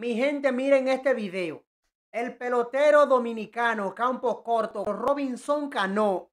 Mi gente, miren este video. El pelotero dominicano Campos Corto, Robinson Cano,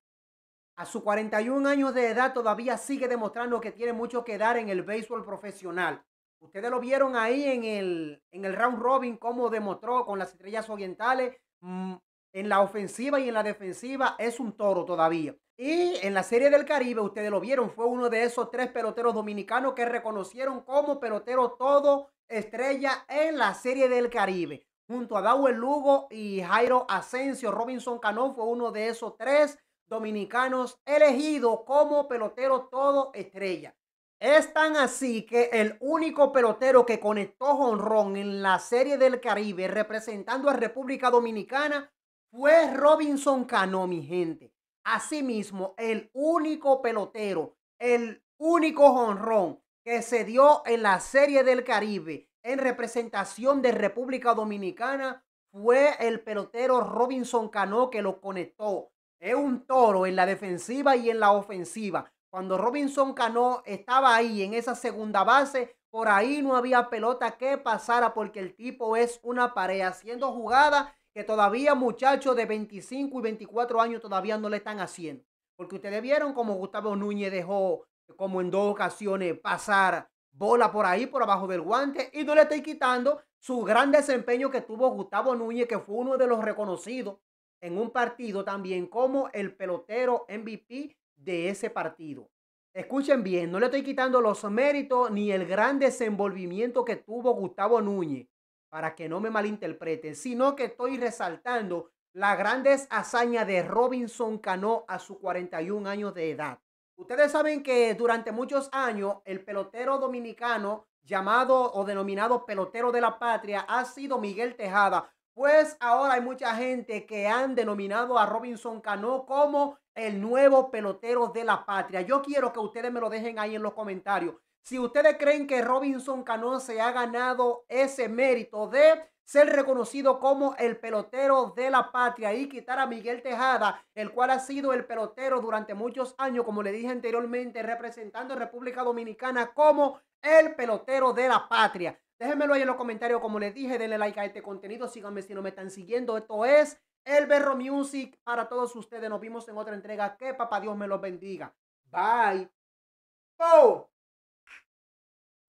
a sus 41 años de edad todavía sigue demostrando que tiene mucho que dar en el béisbol profesional. Ustedes lo vieron ahí en el, en el round robin, cómo demostró con las estrellas orientales, mm, en la ofensiva y en la defensiva es un toro todavía. Y en la Serie del Caribe, ustedes lo vieron, fue uno de esos tres peloteros dominicanos que reconocieron como pelotero todo estrella en la Serie del Caribe. Junto a Dawel Lugo y Jairo Asensio, Robinson Cano fue uno de esos tres dominicanos elegidos como pelotero todo estrella. Es tan así que el único pelotero que conectó jonrón en la Serie del Caribe representando a República Dominicana fue Robinson Cano, mi gente. Asimismo, el único pelotero, el único jonrón que se dio en la Serie del Caribe en representación de República Dominicana fue el pelotero Robinson Cano que lo conectó. Es un toro en la defensiva y en la ofensiva. Cuando Robinson Cano estaba ahí en esa segunda base, por ahí no había pelota que pasara porque el tipo es una pared haciendo jugada que todavía muchachos de 25 y 24 años todavía no le están haciendo. Porque ustedes vieron como Gustavo Núñez dejó como en dos ocasiones pasar bola por ahí, por abajo del guante, y no le estoy quitando su gran desempeño que tuvo Gustavo Núñez, que fue uno de los reconocidos en un partido también como el pelotero MVP de ese partido. Escuchen bien, no le estoy quitando los méritos ni el gran desenvolvimiento que tuvo Gustavo Núñez, para que no me malinterpreten, sino que estoy resaltando la grandes hazaña de Robinson Cano a su 41 años de edad. Ustedes saben que durante muchos años el pelotero dominicano llamado o denominado pelotero de la patria ha sido Miguel Tejada, pues ahora hay mucha gente que han denominado a Robinson Cano como el nuevo pelotero de la patria. Yo quiero que ustedes me lo dejen ahí en los comentarios. Si ustedes creen que Robinson Cano se ha ganado ese mérito de ser reconocido como el pelotero de la patria y quitar a Miguel Tejada, el cual ha sido el pelotero durante muchos años, como le dije anteriormente, representando a República Dominicana como el pelotero de la patria. Déjenmelo ahí en los comentarios, como les dije, denle like a este contenido, síganme si no me están siguiendo. Esto es El Berro Music para todos ustedes. Nos vimos en otra entrega. Que papá Dios me los bendiga. Bye. Oh.